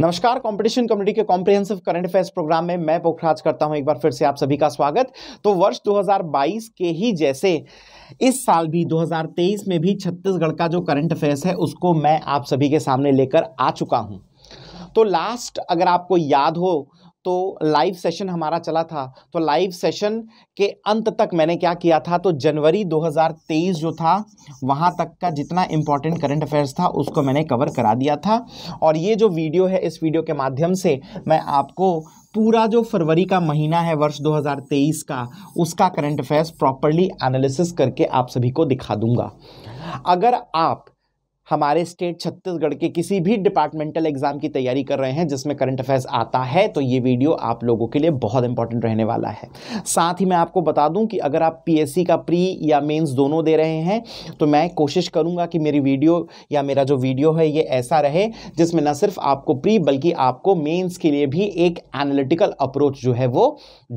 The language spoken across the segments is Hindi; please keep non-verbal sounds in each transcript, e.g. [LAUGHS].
नमस्कार कंपटीशन कमेटी के कॉम्प्रिहेंसिव करंट अफेयर्स प्रोग्राम में मैं पोखराज करता हूं एक बार फिर से आप सभी का स्वागत तो वर्ष 2022 के ही जैसे इस साल भी 2023 में भी छत्तीसगढ़ का जो करंट अफेयर्स है उसको मैं आप सभी के सामने लेकर आ चुका हूं तो लास्ट अगर आपको याद हो तो लाइव सेशन हमारा चला था तो लाइव सेशन के अंत तक मैंने क्या किया था तो जनवरी 2023 जो था वहाँ तक का जितना इम्पॉर्टेंट करंट अफेयर्स था उसको मैंने कवर करा दिया था और ये जो वीडियो है इस वीडियो के माध्यम से मैं आपको पूरा जो फरवरी का महीना है वर्ष 2023 का उसका करंट अफेयर्स प्रॉपरली एनालिसिस करके आप सभी को दिखा दूंगा अगर आप हमारे स्टेट छत्तीसगढ़ के किसी भी डिपार्टमेंटल एग्जाम की तैयारी कर रहे हैं जिसमें करंट अफेयर्स आता है तो ये वीडियो आप लोगों के लिए बहुत इंपॉर्टेंट रहने वाला है साथ ही मैं आपको बता दूं कि अगर आप पीएससी का प्री या मेंस दोनों दे रहे हैं तो मैं कोशिश करूंगा कि मेरी वीडियो या मेरा जो वीडियो है ये ऐसा रहे जिसमें न सिर्फ आपको प्री बल्कि आपको मेन्स के लिए भी एक एनालिटिकल अप्रोच जो है वो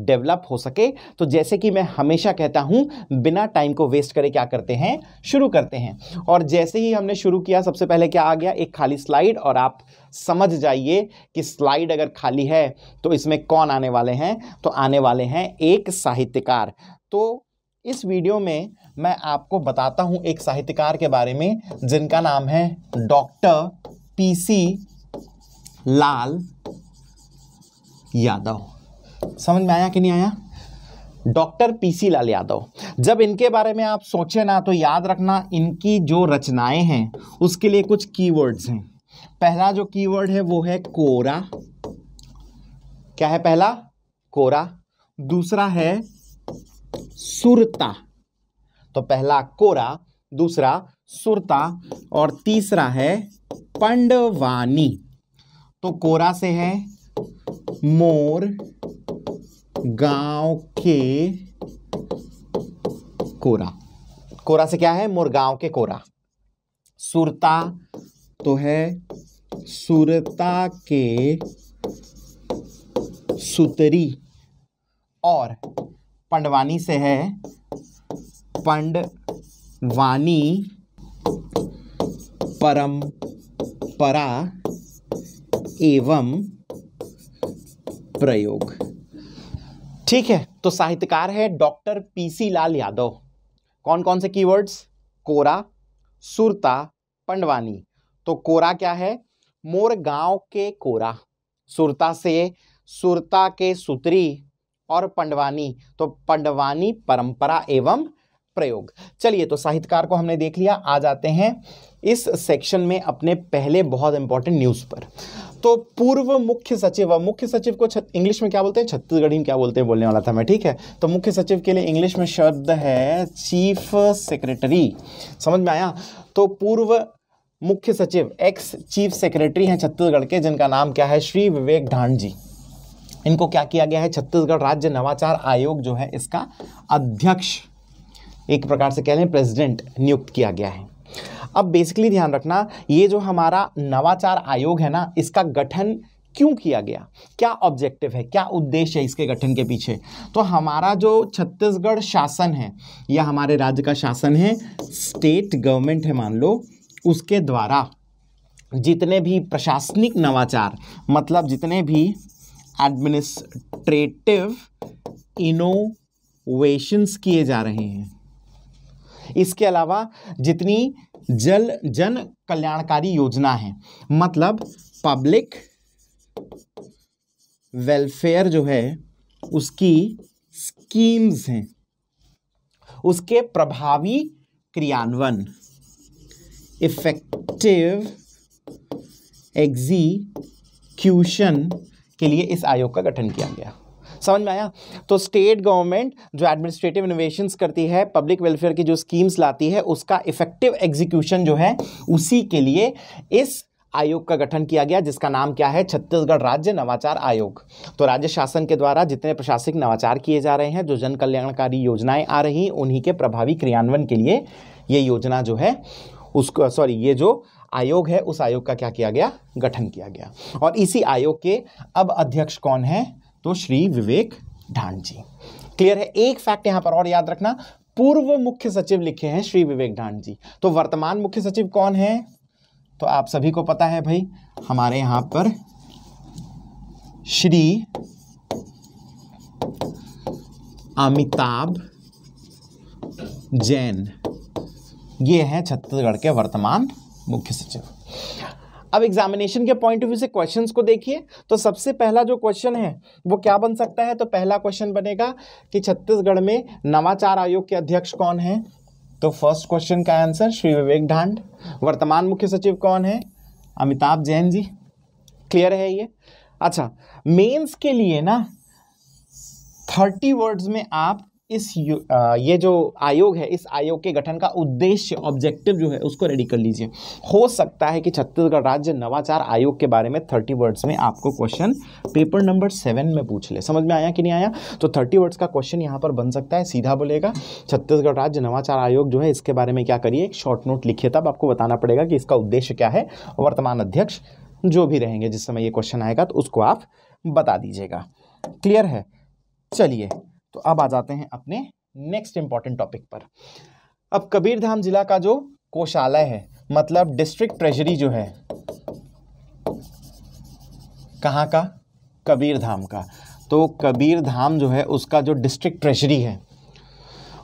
डेवलप हो सके तो जैसे कि मैं हमेशा कहता हूँ बिना टाइम को वेस्ट करे क्या करते हैं शुरू करते हैं और जैसे ही हमने शुरू किया सबसे पहले क्या आ गया एक खाली स्लाइड और आप समझ जाइए कि स्लाइड अगर खाली है तो इसमें कौन आने वाले हैं तो आने वाले हैं एक साहित्यकार तो इस वीडियो में मैं आपको बताता हूं एक साहित्यकार के बारे में जिनका नाम है डॉक्टर पीसी लाल यादव समझ में आया कि नहीं आया डॉक्टर पीसी लाल यादव जब इनके बारे में आप सोचें ना तो याद रखना इनकी जो रचनाएं हैं उसके लिए कुछ कीवर्ड्स हैं पहला जो कीवर्ड है वो है कोरा क्या है पहला कोरा दूसरा है सुरता तो पहला कोरा दूसरा सुरता और तीसरा है पंडवानी तो कोरा से है मोर गांव के कोरा कोरा से क्या है मुरगांव के कोरा सुरता तो है सुरता के सुतरी और पंडवानी से है पंडवानी परंपरा एवं प्रयोग ठीक है तो साहित्यकार है डॉक्टर पीसी लाल यादव कौन कौन से कीवर्ड्स कोरा सुरता पंडवानी तो कोरा क्या है मोर गांव के कोरा सुरता से सुरता के सुतरी और पंडवानी तो पंडवानी परंपरा एवं प्रयोग चलिए तो साहित्यकार को हमने देख लिया आ जाते हैं इस सेक्शन में अपने पहले बहुत इंपॉर्टेंट न्यूज़ पर तो पूर्व मुख्य सचिव व मुख्य सचिव को इंग्लिश में क्या बोलते हैं छत्तीसगढ़ी में क्या बोलते हैं बोलने वाला था मैं ठीक है तो मुख्य सचिव के लिए इंग्लिश में शब्द है चीफ सेक्रेटरी समझ में आया तो पूर्व मुख्य सचिव एक्स चीफ सेक्रेटरी हैं छत्तीसगढ़ के जिनका नाम क्या है श्री विवेक ढांड जी इनको क्या किया गया है छत्तीसगढ़ राज्य नवाचार आयोग जो है इसका अध्यक्ष एक प्रकार से कह लें प्रेसिडेंट नियुक्त किया गया है अब बेसिकली ध्यान रखना ये जो हमारा नवाचार आयोग है ना इसका गठन क्यों किया गया क्या ऑब्जेक्टिव है क्या उद्देश्य है इसके गठन के पीछे तो हमारा जो छत्तीसगढ़ शासन है या हमारे राज्य का शासन है स्टेट गवर्नमेंट है मान लो उसके द्वारा जितने भी प्रशासनिक नवाचार मतलब जितने भी एडमिनिस्ट्रेटिव इनोवेशंस किए जा रहे हैं इसके अलावा जितनी जल जन कल्याणकारी योजना है मतलब पब्लिक वेलफेयर जो है उसकी स्कीम्स हैं उसके प्रभावी क्रियान्वयन इफेक्टिव एग्जीक्यूशन के लिए इस आयोग का गठन किया गया समझ में आया तो स्टेट गवर्नमेंट जो एडमिनिस्ट्रेटिव इनोवेशन करती है पब्लिक वेलफेयर की जो स्कीम्स लाती है उसका इफेक्टिव एग्जीक्यूशन जो है उसी के लिए इस आयोग का गठन किया गया जिसका नाम क्या है छत्तीसगढ़ राज्य नवाचार आयोग तो राज्य शासन के द्वारा जितने प्रशासनिक नवाचार किए जा रहे हैं जो जन कल्याणकारी योजनाएं आ रही उन्हीं के प्रभावी क्रियान्वयन के लिए ये योजना जो है उसको सॉरी ये जो आयोग है उस आयोग का क्या किया गया गठन किया गया और इसी आयोग के अब अध्यक्ष कौन है तो श्री विवेक ढांड जी क्लियर है एक फैक्ट यहां पर और याद रखना पूर्व मुख्य सचिव लिखे हैं श्री विवेक ढांड जी तो वर्तमान मुख्य सचिव कौन है तो आप सभी को पता है भाई हमारे यहां पर श्री अमिताभ जैन ये हैं छत्तीसगढ़ के वर्तमान मुख्य सचिव अब एग्जामिनेशन के पॉइंट ऑफ व्यू से क्वेश्चंस को देखिए तो सबसे पहला जो क्वेश्चन है वो क्या बन सकता है तो पहला क्वेश्चन बनेगा कि छत्तीसगढ़ में नवाचार आयोग के अध्यक्ष कौन हैं तो फर्स्ट क्वेश्चन का आंसर श्री विवेक ढांड वर्तमान मुख्य सचिव कौन है अमिताभ जैन जी क्लियर है ये अच्छा मेंस के लिए ना थर्टी वर्ड्स में आप इस ये जो आयोग है इस आयोग के गठन का उद्देश्य ऑब्जेक्टिव जो है उसको रेडी कर लीजिए हो सकता है कि छत्तीसगढ़ राज्य नवाचार आयोग के बारे में थर्टी वर्ड्स में आपको क्वेश्चन पेपर नंबर सेवन में पूछ ले समझ में आया कि नहीं आया तो थर्टी वर्ड्स का क्वेश्चन यहाँ पर बन सकता है सीधा बोलेगा छत्तीसगढ़ राज्य नवाचार आयोग जो है इसके बारे में क्या करिए एक शॉर्ट नोट लिखिए तब आपको बताना पड़ेगा कि इसका उद्देश्य क्या है वर्तमान अध्यक्ष जो भी रहेंगे जिस समय ये क्वेश्चन आएगा तो उसको आप बता दीजिएगा क्लियर है चलिए तो अब आ जाते हैं अपने नेक्स्ट इंपॉर्टेंट टॉपिक पर अब कबीरधाम जिला का जो कोषालय है मतलब डिस्ट्रिक्ट ट्रेजरी जो है कहाँ का कबीरधाम का तो कबीरधाम जो है उसका जो डिस्ट्रिक्ट ट्रेजरी है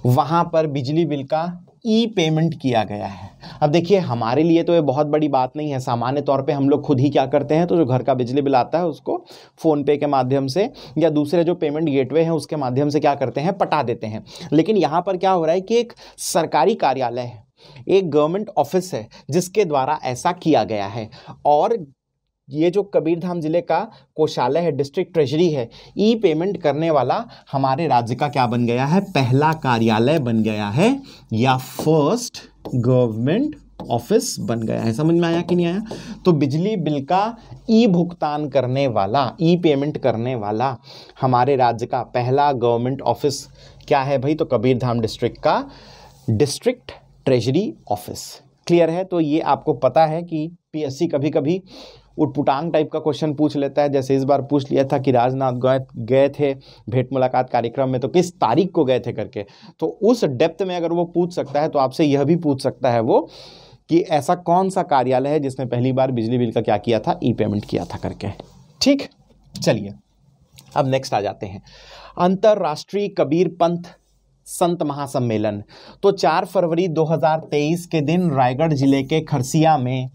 वहाँ पर बिजली बिल का ई पेमेंट किया गया है अब देखिए हमारे लिए तो ये बहुत बड़ी बात नहीं है सामान्य तौर पे हम लोग खुद ही क्या करते हैं तो जो घर का बिजली बिल आता है उसको फ़ोनपे के माध्यम से या दूसरे जो पेमेंट गेटवे हैं उसके माध्यम से क्या करते हैं पटा देते हैं लेकिन यहाँ पर क्या हो रहा है कि एक सरकारी कार्यालय है एक गवर्नमेंट ऑफिस है जिसके द्वारा ऐसा किया गया है और ये जो कबीरधाम ज़िले का कोषालय है डिस्ट्रिक्ट ट्रेजरी है ई पेमेंट करने वाला हमारे राज्य का क्या बन गया है पहला कार्यालय बन गया है या फर्स्ट गवर्नमेंट ऑफिस बन गया है समझ में आया कि नहीं आया तो बिजली बिल का ई भुगतान करने वाला ई पेमेंट करने वाला हमारे राज्य का पहला गवर्नमेंट ऑफिस क्या है भाई तो कबीरधाम डिस्ट्रिक्ट का डिस्ट्रिक्ट ट्रेजरी ऑफिस क्लियर है तो ये आपको पता है कि पीएससी कभी कभी उटपुटांग टाइप का क्वेश्चन पूछ लेता है जैसे इस बार पूछ लिया था कि राजनाथ गए गए थे भेंट मुलाकात कार्यक्रम में तो किस तारीख को गए थे करके तो उस डेप्थ में अगर वो पूछ सकता है तो आपसे यह भी पूछ सकता है वो कि ऐसा कौन सा कार्यालय है जिसने पहली बार बिजली बिल का क्या किया था ई पेमेंट किया था करके ठीक चलिए अब नेक्स्ट आ जाते हैं अंतर्राष्ट्रीय कबीर पंथ संत महासम्मेलन तो 4 फरवरी 2023 के दिन रायगढ़ जिले के खरसिया में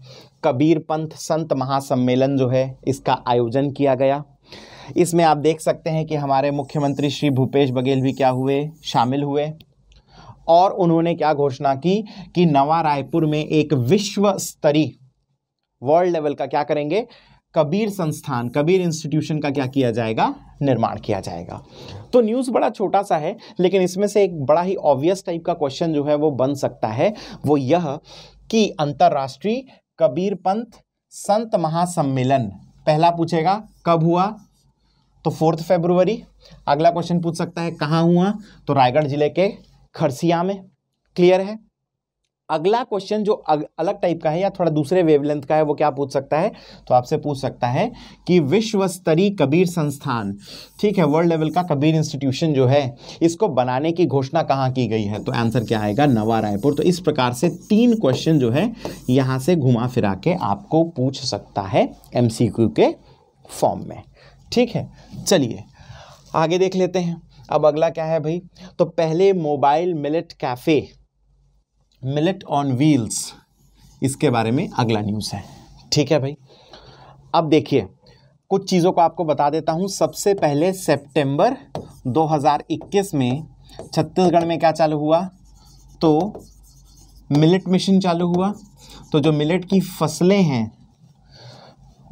कबीर पंथ संत महासम्मेलन जो है इसका आयोजन किया गया इसमें आप देख सकते हैं कि हमारे मुख्यमंत्री श्री भूपेश बघेल भी क्या हुए शामिल हुए और उन्होंने क्या घोषणा की कि नवा रायपुर में एक विश्व स्तरीय वर्ल्ड लेवल का क्या करेंगे कबीर संस्थान कबीर इंस्टीट्यूशन का क्या किया जाएगा निर्माण किया जाएगा तो न्यूज़ बड़ा छोटा सा है लेकिन इसमें से एक बड़ा ही ऑब्वियस टाइप का क्वेश्चन जो है वो बन सकता है वो यह कि अंतर्राष्ट्रीय कबीर पंथ संत महासम्मेलन पहला पूछेगा कब हुआ तो फोर्थ फेब्रुवरी अगला क्वेश्चन पूछ सकता है कहाँ हुआ तो रायगढ़ जिले के खरसिया में क्लियर है अगला क्वेश्चन जो अग, अलग टाइप का है या थोड़ा दूसरे वेवलेंथ का है वो क्या पूछ सकता है तो आपसे पूछ सकता है कि विश्व स्तरीय कबीर संस्थान ठीक है वर्ल्ड लेवल का कबीर इंस्टीट्यूशन जो है इसको बनाने की घोषणा कहाँ की गई है तो आंसर क्या आएगा नवा रायपुर तो इस प्रकार से तीन क्वेश्चन जो है यहाँ से घुमा फिरा के आपको पूछ सकता है एम के फॉर्म में ठीक है चलिए आगे देख लेते हैं अब अगला क्या है भाई तो पहले mobile millet cafe millet on wheels इसके बारे में अगला न्यूज़ है ठीक है भाई अब देखिए कुछ चीज़ों को आपको बता देता हूँ सबसे पहले सितंबर 2021 में छत्तीसगढ़ में क्या चालू हुआ तो मिलेट मिशन चालू हुआ तो जो मिलेट की फसलें हैं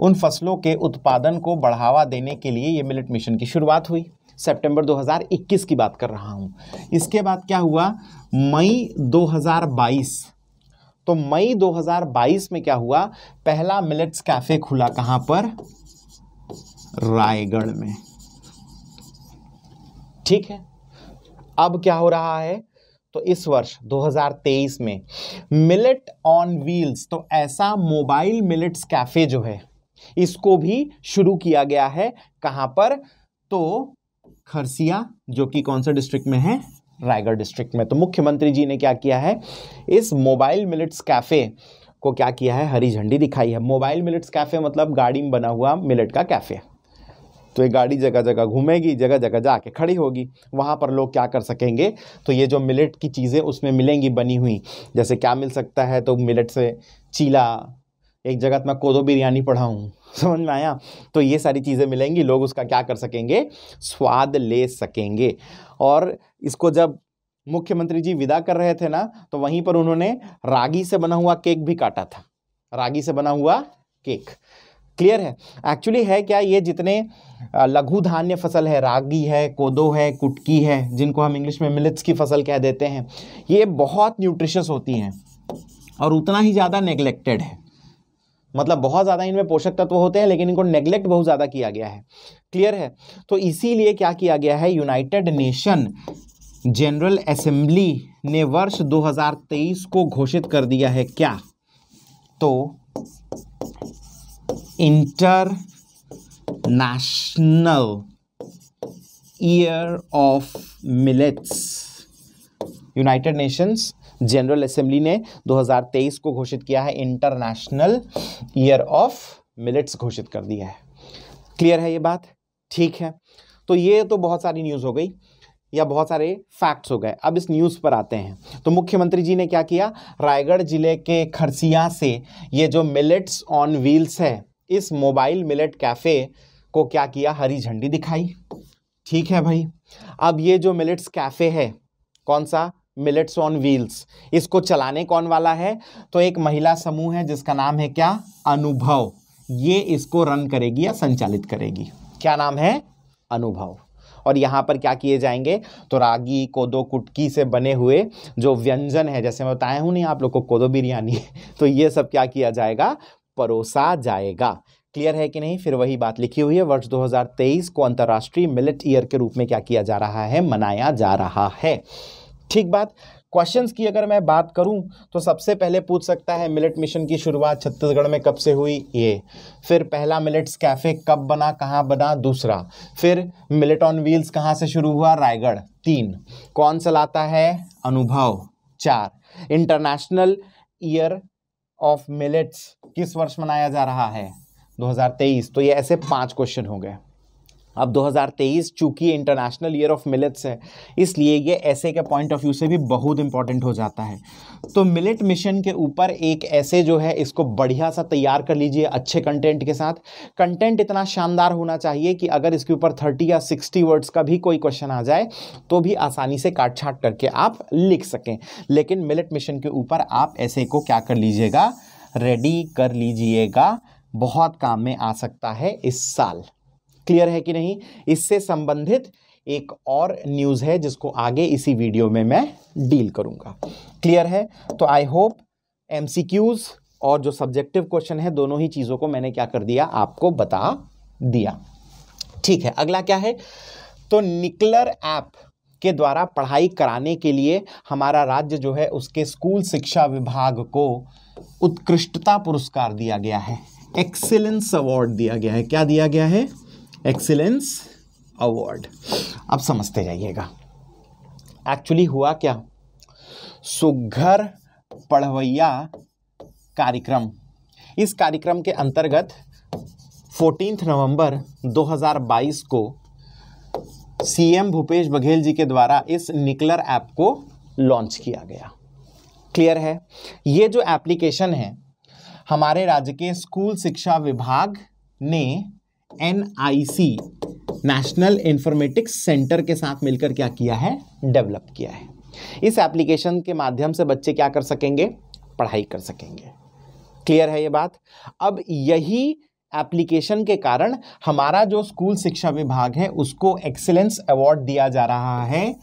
उन फसलों के उत्पादन को बढ़ावा देने के लिए ये मिलेट मिशन की शुरुआत हुई सितंबर 2021 की बात कर रहा हूं इसके बाद क्या हुआ मई 2022 तो मई 2022 में क्या हुआ पहला मिलेट्स कैफ़े खुला कहां पर रायगढ़ में ठीक है अब क्या हो रहा है तो इस वर्ष 2023 में मिलेट ऑन व्हील्स तो ऐसा मोबाइल मिलेट्स कैफ़े जो है इसको भी शुरू किया गया है कहां पर तो खरसिया जो कि कौन सा डिस्ट्रिक्ट में है रायगढ़ डिस्ट्रिक्ट में तो मुख्यमंत्री जी ने क्या किया है इस मोबाइल मिलिट्स कैफ़े को क्या किया है हरी झंडी दिखाई है मोबाइल मिलिट्स कैफ़े मतलब गाड़ी में बना हुआ मिलट का कैफ़े तो ये गाड़ी जगह जगह घूमेगी जगह जगह जाके खड़ी होगी वहाँ पर लोग क्या कर सकेंगे तो ये जो मिलेट की चीज़ें उसमें मिलेंगी बनी हुई जैसे क्या मिल सकता है तो मिलेट से चीला एक जगह तो मैं कोदो बिरयानी पढ़ा हूँ समझ में आया तो ये सारी चीज़ें मिलेंगी लोग उसका क्या कर सकेंगे स्वाद ले सकेंगे और इसको जब मुख्यमंत्री जी विदा कर रहे थे ना तो वहीं पर उन्होंने रागी से बना हुआ केक भी काटा था रागी से बना हुआ केक क्लियर है एक्चुअली है क्या ये जितने लघु धान्य फसल है रागी है कोदो है कुटकी है जिनको हम इंग्लिश में मिलिट्स की फसल कह देते हैं ये बहुत न्यूट्रिशस होती हैं और उतना ही ज़्यादा नेग्लेक्टेड है मतलब बहुत ज़्यादा इनमें पोषक तत्व होते हैं लेकिन इनको नेग्लेक्ट बहुत ज़्यादा किया गया है क्लियर है तो इसीलिए क्या किया गया है यूनाइटेड नेशन जनरल असेंबली ने वर्ष 2023 को घोषित कर दिया है क्या तो international year of millets United Nations General Assembly ने 2023 को घोषित किया है इंटरनेशनल ईयर ऑफ मिलेट्स घोषित कर दिया है क्लियर है ये बात ठीक है तो ये तो बहुत सारी न्यूज़ हो गई या बहुत सारे फैक्ट्स हो गए अब इस न्यूज़ पर आते हैं तो मुख्यमंत्री जी ने क्या किया रायगढ़ जिले के खरसिया से ये जो मिलेट्स ऑन व्हील्स है इस मोबाइल मिलेट कैफ़े को क्या किया हरी झंडी दिखाई ठीक है भाई अब ये जो मिलेट्स कैफ़े है कौन सा मिलेट्स ऑन व्हील्स इसको चलाने कौन वाला है तो एक महिला समूह है जिसका नाम है क्या अनुभव ये इसको रन करेगी या संचालित करेगी क्या नाम है अनुभव और यहाँ पर क्या किए जाएंगे तो रागी कोदो कुटकी से बने हुए जो व्यंजन है जैसे मैं बताया हूँ नहीं आप लोग को कोदो बिरयानी [LAUGHS] तो ये सब क्या किया जाएगा परोसा जाएगा क्लियर है कि नहीं फिर वही बात लिखी हुई है वर्ष 2023 को अंतर्राष्ट्रीय मिलिट ईयर के रूप में क्या किया जा रहा है मनाया जा रहा है ठीक बात क्वेश्चंस की अगर मैं बात करूं तो सबसे पहले पूछ सकता है मिलेट मिशन की शुरुआत छत्तीसगढ़ में कब से हुई ये फिर पहला मिलेट्स कैफ़े कब बना कहाँ बना दूसरा फिर मिलेट ऑन व्हील्स कहाँ से शुरू हुआ रायगढ़ तीन कौन चलाता है अनुभव चार इंटरनेशनल ईयर ऑफ मिलेट्स किस वर्ष मनाया जा रहा है 2023 तो ये ऐसे पांच क्वेश्चन हो गए अब 2023 चूंकि इंटरनेशनल ईयर ऑफ मिलेट्स है इसलिए ये ऐसे के पॉइंट ऑफ व्यू से भी बहुत इंपॉर्टेंट हो जाता है तो मिलेट मिशन के ऊपर एक ऐसे जो है इसको बढ़िया सा तैयार कर लीजिए अच्छे कंटेंट के साथ कंटेंट इतना शानदार होना चाहिए कि अगर इसके ऊपर थर्टी या सिक्सटी वर्ड्स का भी कोई क्वेश्चन आ जाए तो भी आसानी से काट छाट करके आप लिख सकें लेकिन मिलेट मिशन के ऊपर आप ऐसे को क्या कर लीजिएगा रेडी कर लीजिएगा बहुत काम में आ सकता है इस साल क्लियर है कि नहीं इससे संबंधित एक और न्यूज़ है जिसको आगे इसी वीडियो में मैं डील करूंगा क्लियर है तो आई होप एम और जो सब्जेक्टिव क्वेश्चन है दोनों ही चीज़ों को मैंने क्या कर दिया आपको बता दिया ठीक है अगला क्या है तो निकलर ऐप के द्वारा पढ़ाई कराने के लिए हमारा राज्य जो है उसके स्कूल शिक्षा विभाग को उत्कृष्टता पुरस्कार दिया गया है एक्सेलेंस अवार्ड दिया गया है क्या दिया गया है एक्सीलेंस अवार्ड अब समझते जाइएगा एक्चुअली हुआ क्या सुघर पढ़वैया कार्यक्रम इस कार्यक्रम के अंतर्गत 14 नवंबर 2022 को सीएम भूपेश बघेल जी के द्वारा इस निकलर ऐप को लॉन्च किया गया क्लियर है ये जो एप्लीकेशन है हमारे राज्य के स्कूल शिक्षा विभाग ने एन नेशनल इंफॉर्मेटिक्स सेंटर के साथ मिलकर क्या किया है डेवलप किया है इस एप्लीकेशन के माध्यम से बच्चे क्या कर सकेंगे पढ़ाई कर सकेंगे क्लियर है ये बात अब यही एप्लीकेशन के कारण हमारा जो स्कूल शिक्षा विभाग है उसको एक्सेलेंस अवार्ड दिया जा रहा है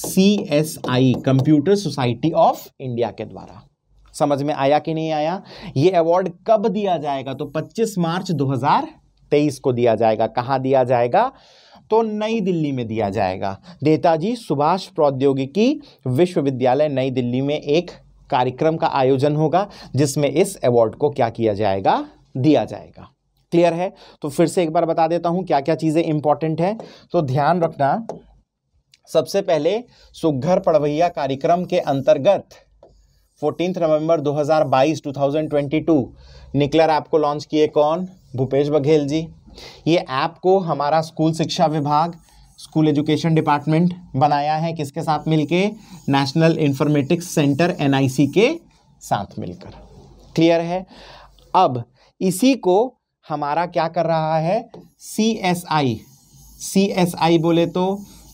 C S I Computer Society of India के द्वारा समझ में आया कि नहीं आया ये अवार्ड कब दिया जाएगा तो 25 मार्च तेईस को दिया जाएगा कहाँ दिया जाएगा तो नई दिल्ली में दिया जाएगा नेताजी सुभाष प्रौद्योगिकी विश्वविद्यालय नई दिल्ली में एक कार्यक्रम का आयोजन होगा जिसमें इस अवार्ड को क्या किया जाएगा दिया जाएगा क्लियर है तो फिर से एक बार बता देता हूं क्या क्या चीज़ें इंपॉर्टेंट हैं तो ध्यान रखना सबसे पहले सुघर पड़वैया कार्यक्रम के अंतर्गत 14 नवंबर 2022 2022 निकलर ऐप को लॉन्च किए कौन भूपेश बघेल जी ये ऐप को हमारा स्कूल शिक्षा विभाग स्कूल एजुकेशन डिपार्टमेंट बनाया है किसके साथ मिलके नेशनल इंफॉर्मेटिक्स सेंटर एनआईसी के साथ मिलकर क्लियर है अब इसी को हमारा क्या कर रहा है C S I C S आई बोले तो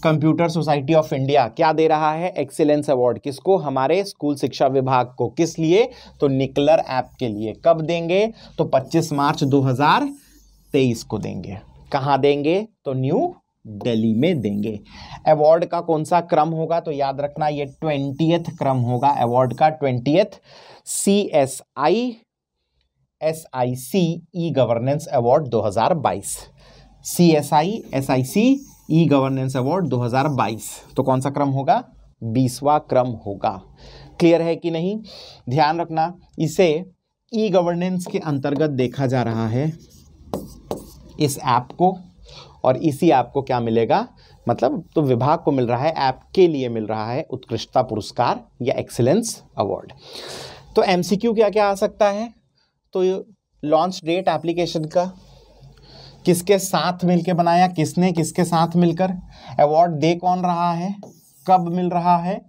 कंप्यूटर सोसाइटी ऑफ इंडिया क्या दे रहा है एक्सीलेंस अवार्ड किसको हमारे स्कूल शिक्षा विभाग को किस लिए तो निकलर ऐप के लिए कब देंगे तो 25 मार्च 2023 को देंगे कहाँ देंगे तो न्यू दिल्ली में देंगे अवार्ड का कौन सा क्रम होगा तो याद रखना ये ट्वेंटियथ क्रम होगा अवार्ड का twentieth C S I S I C E governance award 2022 C S I S I C E governance award 2022 तो कौन सा क्रम होगा बीसवा क्रम होगा क्लियर है कि नहीं ध्यान रखना इसे ई e गवर्नेंस के अंतर्गत देखा जा रहा है इस ऐप को और इसी ऐप को क्या मिलेगा मतलब तो विभाग को मिल रहा है ऐप के लिए मिल रहा है उत्कृष्टता पुरस्कार या एक्सेलेंस अवार्ड तो एमसीक्यू क्या क्या आ सकता है तो लॉन्च डेट एप्लीकेशन का किसके साथ मिलकर बनाया किसने किसके साथ मिलकर अवार्ड दे कौन रहा है कब मिल रहा है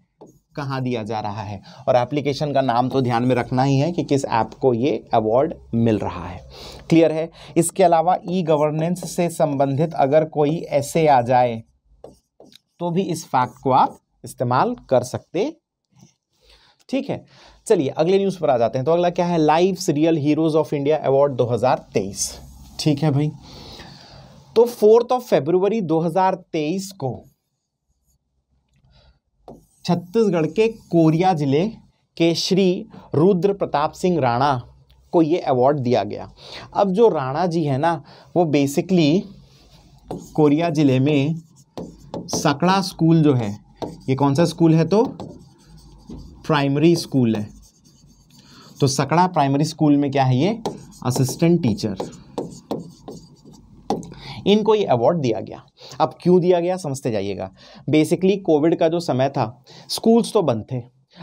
कहाँ दिया जा रहा है और एप्लीकेशन का नाम तो ध्यान में रखना ही है कि किस ऐप को ये अवार्ड मिल रहा है क्लियर है इसके अलावा ई गवर्नेंस से संबंधित अगर कोई ऐसे आ जाए तो भी इस फैक्ट को आप इस्तेमाल कर सकते हैं ठीक है चलिए अगले न्यूज़ पर आ जाते हैं तो अगला क्या है lives real heroes of India award 2023 ठीक है भाई तो फोर्थ ऑफ फेब्रुवरी 2023 को छत्तीसगढ़ के कोरिया जिले के श्री रुद्र प्रताप सिंह राणा को ये अवार्ड दिया गया अब जो राणा जी है ना वो बेसिकली कोरिया ज़िले में सकड़ा स्कूल जो है ये कौन सा स्कूल है तो प्राइमरी स्कूल है तो सकड़ा प्राइमरी स्कूल में क्या है ये असिस्टेंट टीचर इनको ये अवार्ड दिया गया अब क्यों दिया गया समझते जाइएगा बेसिकली कोविड का जो समय था स्कूल्स तो बंद थे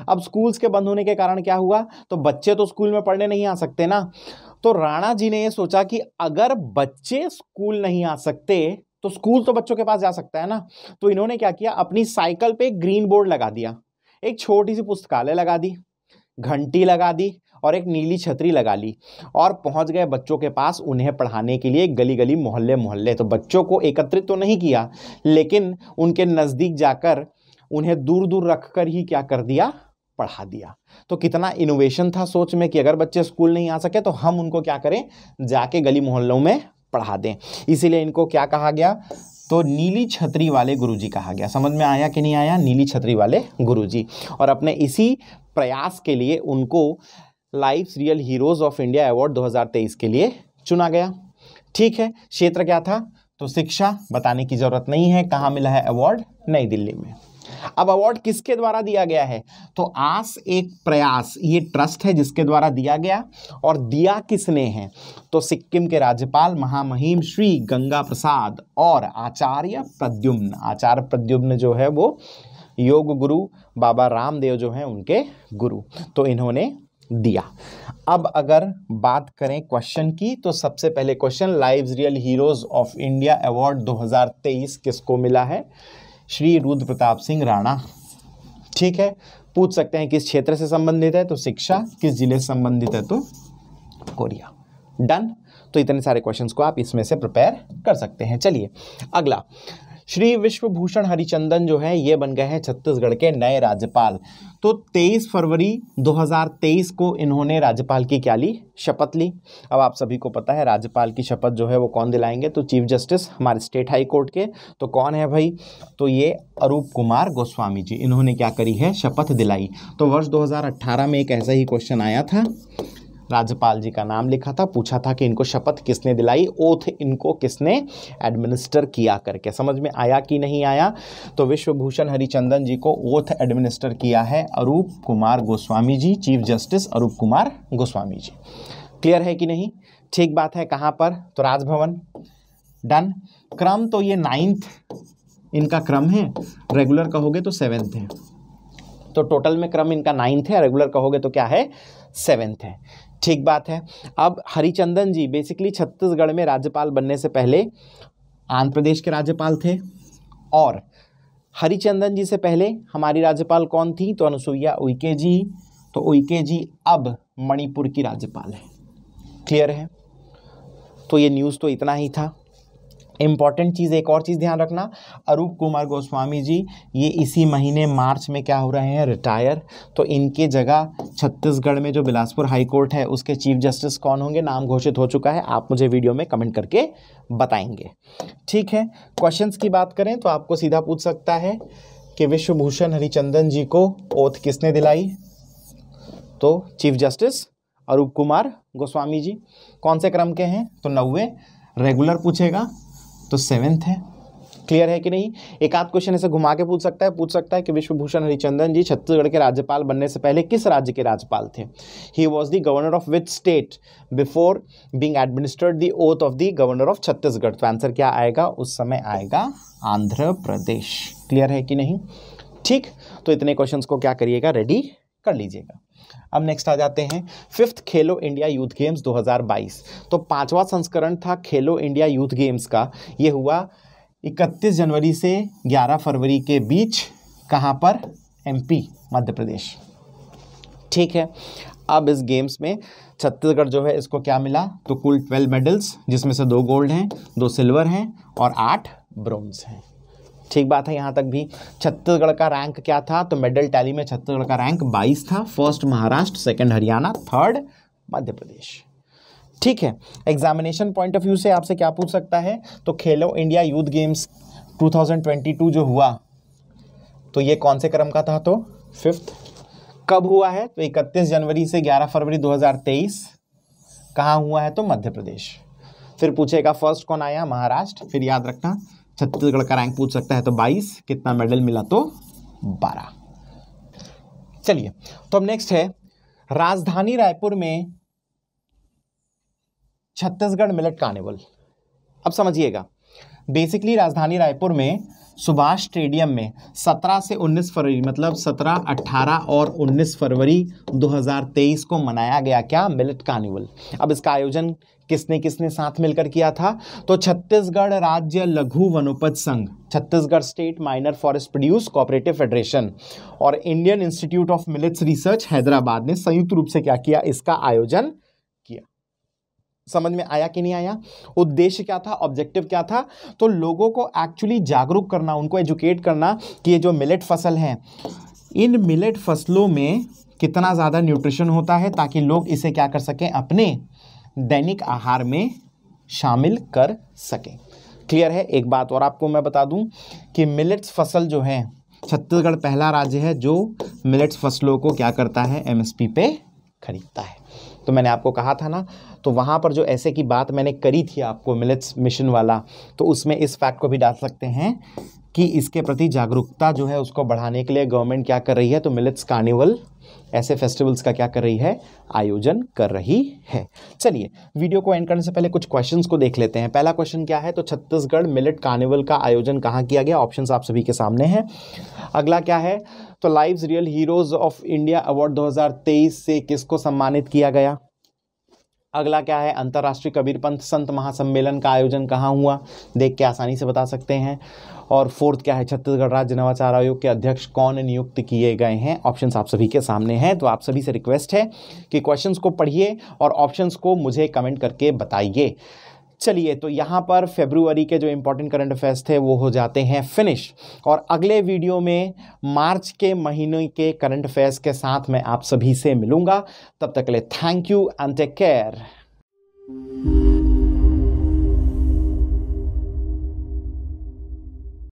अब स्कूल्स के बंद होने के कारण क्या हुआ तो बच्चे तो स्कूल में पढ़ने नहीं आ सकते ना तो राणा जी ने ये सोचा कि अगर बच्चे स्कूल नहीं आ सकते तो स्कूल तो बच्चों के पास जा सकता है ना तो इन्होंने क्या किया अपनी साइकिल पे ग्रीन बोर्ड लगा दिया एक छोटी सी पुस्तकालय लगा दी घंटी लगा दी और एक नीली छतरी लगा ली और पहुंच गए बच्चों के पास उन्हें पढ़ाने के लिए गली गली मोहल्ले मोहल्ले तो बच्चों को एकत्रित तो नहीं किया लेकिन उनके नज़दीक जाकर उन्हें दूर दूर रख कर ही क्या कर दिया पढ़ा दिया तो कितना इनोवेशन था सोच में कि अगर बच्चे स्कूल नहीं आ सके तो हम उनको क्या करें जाके गली मोहल्लों में पढ़ा दें इसीलिए इनको क्या कहा गया तो नीली छतरी वाले गुरुजी कहा गया समझ में आया कि नहीं आया नीली छतरी वाले गुरुजी और अपने इसी प्रयास के लिए उनको live real heroes of India award 2023 के लिए चुना गया ठीक है क्षेत्र क्या था तो शिक्षा बताने की ज़रूरत नहीं है कहाँ मिला है अवार्ड नई दिल्ली में अब अवार्ड किसके द्वारा दिया गया है तो आस एक प्रयास ये ट्रस्ट है जिसके द्वारा दिया गया और दिया किसने है तो सिक्किम के राज्यपाल महामहिम श्री गंगा प्रसाद और आचार्य प्रद्युम्न आचार्य प्रद्युम्न जो है वो योग गुरु बाबा रामदेव जो हैं उनके गुरु तो इन्होंने दिया अब अगर बात करें क्वेश्चन की तो सबसे पहले question live real heroes of India award 2023 किसको मिला है श्री रुद्र प्रताप सिंह राणा ठीक है पूछ सकते हैं किस क्षेत्र से संबंधित है तो शिक्षा किस जिले से संबंधित है तो कोरिया डन तो इतने सारे क्वेश्चंस को आप इसमें से प्रिपेयर कर सकते हैं चलिए अगला श्री विश्वभूषण हरिचंदन जो है ये बन गए हैं छत्तीसगढ़ के नए राज्यपाल तो 23 फरवरी 2023 को इन्होंने राज्यपाल की क्या ली शपथ ली अब आप सभी को पता है राज्यपाल की शपथ जो है वो कौन दिलाएंगे तो चीफ जस्टिस हमारे स्टेट हाई कोर्ट के तो कौन है भाई तो ये अरूप कुमार गोस्वामी जी इन्होंने क्या करी है शपथ दिलाई तो वर्ष 2018 में एक ऐसा ही क्वेश्चन आया था राज्यपाल जी का नाम लिखा था पूछा था कि इनको शपथ किसने दिलाई ओथ इनको किसने एडमिनिस्टर किया करके समझ में आया कि नहीं आया तो विश्वभूषण हरिचंदन जी को ओथ एडमिनिस्टर किया है Arup Kumar Goswami ji chief justice Arup Kumar Goswami ji clear है कि नहीं ठीक बात है कहाँ पर तो राजभवन डन क्रम तो ये नाइन्थ इनका क्रम है रेगुलर कहोगे तो सेवेंथ है तो टोटल में क्रम इनका नाइन्थ है रेगुलर कहोगे तो क्या है सेवेंथ है ठीक बात है अब हरिचंदन जी बेसिकली छत्तीसगढ़ में राज्यपाल बनने से पहले आंध्र प्रदेश के राज्यपाल थे और हरिचंदन जी से पहले हमारी राज्यपाल कौन थी तो अनुसुईया उइके जी तो उइके जी अब मणिपुर की राज्यपाल है क्लियर है तो ये न्यूज़ तो इतना ही था इम्पॉर्टेंट चीज़ एक और चीज़ ध्यान रखना अरूप कुमार गोस्वामी जी ये इसी महीने मार्च में क्या हो रहे हैं रिटायर तो इनके जगह छत्तीसगढ़ में जो बिलासपुर हाई कोर्ट है उसके चीफ जस्टिस कौन होंगे नाम घोषित हो चुका है आप मुझे वीडियो में कमेंट करके बताएंगे ठीक है क्वेश्चंस की बात करें तो आपको सीधा पूछ सकता है कि विश्वभूषण हरिचंदन जी को ओथ किसने दिलाई तो चीफ जस्टिस अरूप कुमार गोस्वामी जी कौन से क्रम के हैं तो नौवे रेगुलर पूछेगा तो सेवेंथ है क्लियर है कि नहीं एक आध क्वेश्चन ऐसे घुमा के पूछ सकता है पूछ सकता है कि विश्वभूषण हरिचंदन जी छत्तीसगढ़ के राज्यपाल बनने से पहले किस राज्य के राज्यपाल थे he was the governor of which state before being administered the oath of the governor of Chhattisgarh तो आंसर क्या आएगा उस समय आएगा आंध्र प्रदेश क्लियर है कि नहीं ठीक तो इतने क्वेश्चन को क्या करिएगा रेडी कर लीजिएगा अब नेक्स्ट आ जाते हैं फिफ्थ खेलो इंडिया यूथ गेम्स 2022 तो पांचवा संस्करण था खेलो इंडिया यूथ गेम्स का ये हुआ 31 जनवरी से 11 फरवरी के बीच कहाँ पर एमपी मध्य प्रदेश ठीक है अब इस गेम्स में छत्तीसगढ़ जो है इसको क्या मिला तो कुल ट्वेल्व मेडल्स जिसमें से दो गोल्ड हैं दो सिल्वर हैं और आठ ब्रॉन्ज हैं ठीक बात है यहाँ तक भी छत्तीसगढ़ का रैंक क्या था तो मेडल टैली में छत्तीसगढ़ का रैंक 22 था first Maharashtra second Haryana third Madhya Pradesh ठीक है एग्जामिनेशन पॉइंट ऑफ व्यू से आपसे क्या पूछ सकता है तो खेलो इंडिया यूथ गेम्स 2022 जो हुआ तो ये कौन से क्रम का था तो फिफ्थ कब हुआ है तो इकतीस जनवरी से 11 फरवरी 2023 हजार हुआ है तो मध्य प्रदेश फिर पूछेगा फर्स्ट कौन आया महाराष्ट्र फिर याद रखना छत्तीसगढ़ का रैंक पूछ सकता है तो बाईस कितना मेडल मिला तो बारह चलिए तो अब नेक्स्ट है राजधानी रायपुर में छत्तीसगढ़ मिलट कार्निवल अब समझिएगा बेसिकली राजधानी रायपुर में सुभाष स्टेडियम में 17 से 19 फरवरी मतलब 17, 18 और 19 फरवरी 2023 को मनाया गया क्या मिलट कार्निवल अब इसका आयोजन किसने किसने साथ मिलकर किया था तो छत्तीसगढ़ राज्य लघु वनोपज संघ Chhattisgarh state minor forest produce cooperative federation और Indian institute of millets research Hyderabad ने संयुक्त रूप से क्या किया इसका आयोजन किया समझ में आया कि नहीं आया उद्देश्य क्या था ऑब्जेक्टिव क्या था तो लोगों को एक्चुअली जागरूक करना उनको एजुकेट करना कि ये जो मिलेट फसल है इन मिलेट फसलों में कितना ज़्यादा न्यूट्रिशन होता है ताकि लोग इसे क्या कर सकें अपने दैनिक आहार में शामिल कर सकें क्लियर है एक बात और आपको मैं बता दूं कि मिलेट्स फसल जो है छत्तीसगढ़ पहला राज्य है जो मिलेट्स फसलों को क्या करता है एमएसपी पे खरीदता है तो मैंने आपको कहा था ना तो वहाँ पर जो ऐसे की बात मैंने करी थी आपको मिलेट्स मिशन वाला तो उसमें इस फैक्ट को भी डाल सकते हैं कि इसके प्रति जागरूकता जो है उसको बढ़ाने के लिए गवर्नमेंट क्या कर रही है तो मिलेट्स कार्निवल ऐसे फेस्टिवल्स का क्या कर रही है आयोजन कर रही है चलिए वीडियो को एंड करने से पहले कुछ क्वेश्चंस को देख लेते हैं पहला क्वेश्चन क्या है तो छत्तीसगढ़ मिलिट कार्निवल का आयोजन कहाँ किया गया ऑप्शंस आप सभी के सामने हैं अगला क्या है तो lives real heroes of India award 2023 से किसको सम्मानित किया गया अगला क्या है अंतर्राष्ट्रीय कबीरपंथ संत महासम्मेलन का आयोजन कहाँ हुआ देख के आसानी से बता सकते हैं और फोर्थ क्या है छत्तीसगढ़ राज्य नवाचार आयोग के अध्यक्ष कौन नियुक्त किए गए हैं ऑप्शंस आप सभी के सामने हैं तो आप सभी से रिक्वेस्ट है कि क्वेश्चंस को पढ़िए और ऑप्शंस को मुझे कमेंट करके बताइए चलिए तो यहाँ पर फेब्रुवरी के जो इम्पोर्टेंट करंट अफेयर्स थे वो हो जाते हैं फिनिश और अगले वीडियो में मार्च के महीने के करंट अफेयर्स के साथ मैं आप सभी से मिलूँगा तब तक के लिए thank you and take care